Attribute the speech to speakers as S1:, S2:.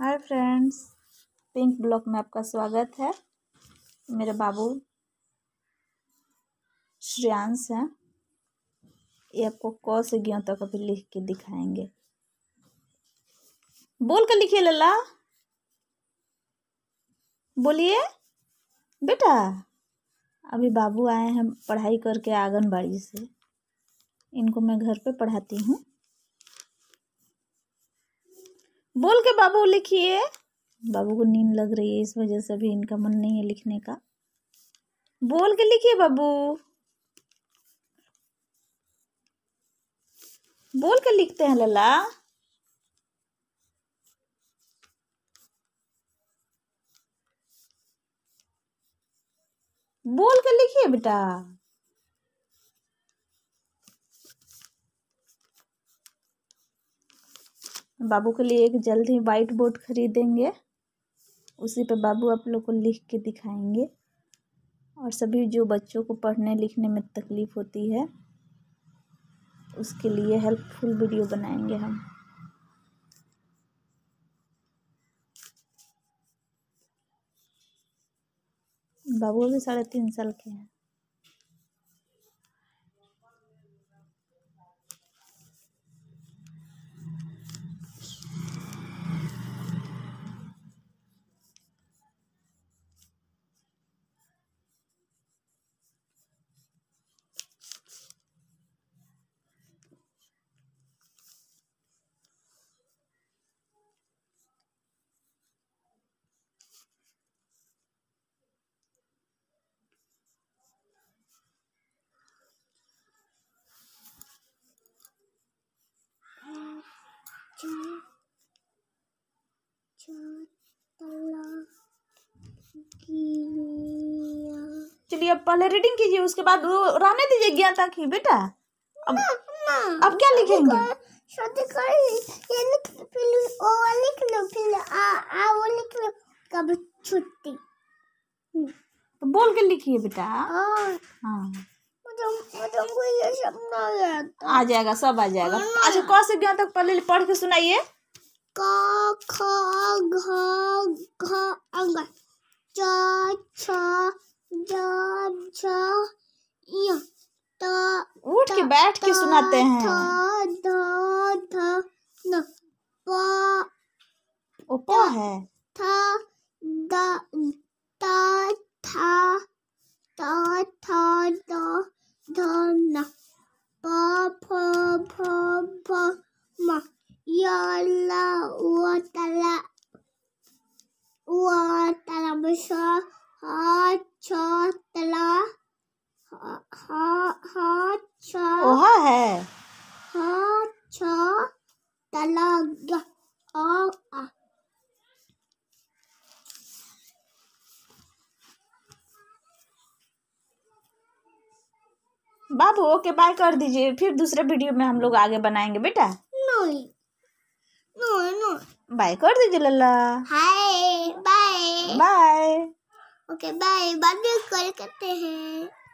S1: Hi friends pink block में आपका स्वागत है मेरे बाबू श्रेयांश हैं ये आपको कौ से ज्ञा तक अभी लिख के दिखाएंगे बोल कर लिखिए लल्ला बोलिए बेटा अभी बाबू आए हैं पढ़ाई करके आंगनबाड़ी से इनको मैं घर पे पढ़ाती हूँ बोल के बाबू लिखिए बाबू को नींद लग रही है इस वजह से भी इनका मन नहीं है लिखने का बोल के लिखिए बाबू बोल के लिखते हैं लला बोल के लिखिए बेटा बाबू के लिए एक जल्द ही वाइट बोर्ड खरीदेंगे उसी पे बाबू आप लोग को लिख के दिखाएंगे और सभी जो बच्चों को पढ़ने लिखने में तकलीफ़ होती है उसके लिए हेल्पफुल वीडियो बनाएंगे हम बाबू अभी साढ़े तीन साल के हैं चलिए अब पहले रीडिंग कीजिए उसके बाद रहने दीजिए तक ही बेटा अब ना, ना, अब क्या लिखेंगे छुट्टी तो बोल के लिखिए बेटा हाँ
S2: आ जाएगा सब आ जाएगा अच्छा कौन
S1: से ज्ञान तक पहले पढ़ के सुनाइए
S2: क ख घ घ च छ उठ के बैठ के सुनाते हैं है था दा था ता था दा ना पा या talaga
S1: ang ah. बाबू ओके बाय कर दीजिए फिर दूसरे वीडियो में हम लोग आगे बनाएंगे बेटा नहीं बाय कर दीजिए लल्ला hi bye bye okay
S2: bye बाद में कॉल करते हैं